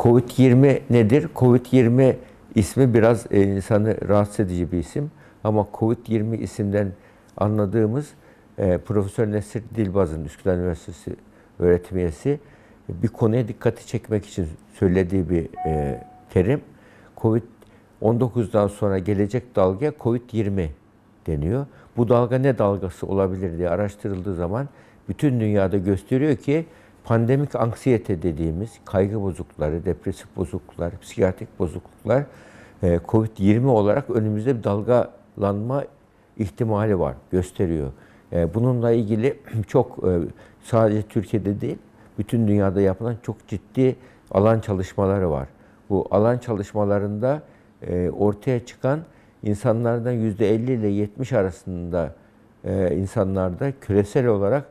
Covid-20 nedir? Covid-20 ismi biraz e, insanı rahatsız edici bir isim. Ama Covid-20 isimden anladığımız e, Profesör Nesir Dilbaz'ın Üsküdar Üniversitesi öğretim üyesi bir konuya dikkati çekmek için söylediği bir e, terim. Covid-19'dan sonra gelecek dalga Covid-20 deniyor. Bu dalga ne dalgası olabilir diye araştırıldığı zaman bütün dünyada gösteriyor ki pandemik anksiyete dediğimiz kaygı bozuklukları, depresif bozukluklar, psikiyatrik bozukluklar e, COVID-20 olarak önümüzde bir dalgalanma ihtimali var, gösteriyor. E, bununla ilgili çok e, sadece Türkiye'de değil, bütün dünyada yapılan çok ciddi alan çalışmaları var. Bu alan çalışmalarında ortaya çıkan insanlardan %50 ile 70 arasında insanlarda küresel olarak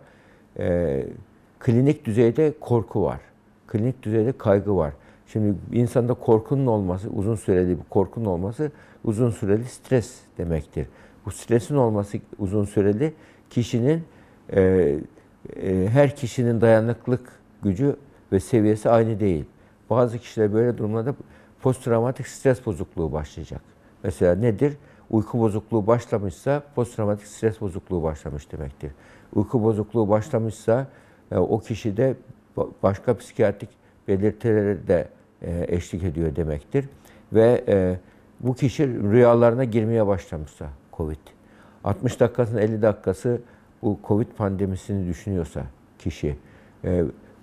klinik düzeyde korku var. Klinik düzeyde kaygı var. Şimdi insanda korkunun olması, uzun süreli bir korkunun olması uzun süreli stres demektir. Bu stresin olması uzun süreli kişinin e, e, her kişinin dayanıklık gücü ve seviyesi aynı değil. Bazı kişiler böyle durumlarda posttraumatik stres bozukluğu başlayacak. Mesela nedir? Uyku bozukluğu başlamışsa posttraumatik stres bozukluğu başlamış demektir. Uyku bozukluğu başlamışsa e, o kişi de başka psikiyatrik belirtileri de e, eşlik ediyor demektir. Ve e, bu kişi rüyalarına girmeye başlamışsa COVID. 60 dakikasının 50 dakikası bu Covid pandemisini düşünüyorsa kişi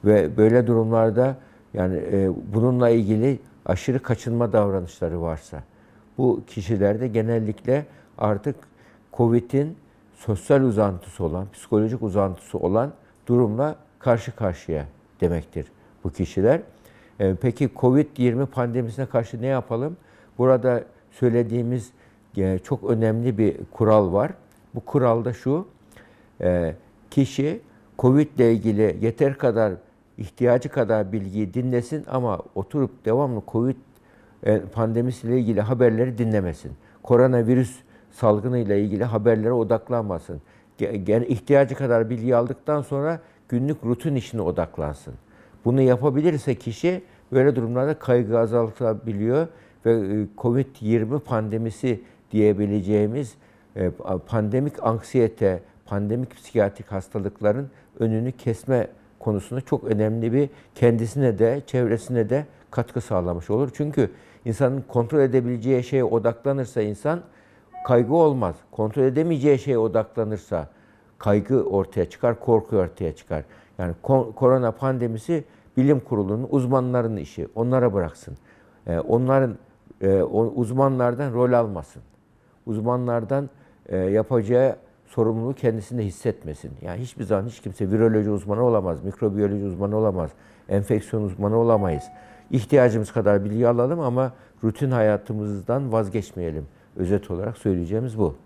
ve böyle durumlarda yani bununla ilgili aşırı kaçınma davranışları varsa bu kişilerde genellikle artık Covid'in sosyal uzantısı olan, psikolojik uzantısı olan durumla karşı karşıya demektir bu kişiler. Ee, peki Covid-20 pandemisine karşı ne yapalım? Burada söylediğimiz e, çok önemli bir kural var. Bu kural da şu, e, kişi Covid ile ilgili yeter kadar, ihtiyacı kadar bilgiyi dinlesin ama oturup devamlı Covid e, pandemisiyle ilgili haberleri dinlemesin. Koronavirüs salgını ile ilgili haberlere odaklanmasın ihtiyacı kadar bilgi aldıktan sonra günlük rutin işine odaklansın. Bunu yapabilirse kişi böyle durumlarda kaygı azaltabiliyor ve e, Covid-20 pandemisi diyebileceğimiz e, pandemik anksiyete, pandemik psikiyatrik hastalıkların önünü kesme konusunda çok önemli bir kendisine de çevresine de katkı sağlamış olur. Çünkü insanın kontrol edebileceği şeye odaklanırsa insan kaygı olmaz. Kontrol edemeyeceği şeye odaklanırsa kaygı ortaya çıkar, korku ortaya çıkar. Yani korona pandemisi bilim kurulunun uzmanlarının işi. Onlara bıraksın. Ee, onların e, uzmanlardan rol almasın. Uzmanlardan e, yapacağı sorumluluğu kendisinde hissetmesin. Yani hiçbir zaman hiç kimse viroloji uzmanı olamaz, mikrobiyoloji uzmanı olamaz, enfeksiyon uzmanı olamayız. İhtiyacımız kadar bilgi alalım ama rutin hayatımızdan vazgeçmeyelim özet olarak söyleyeceğimiz bu.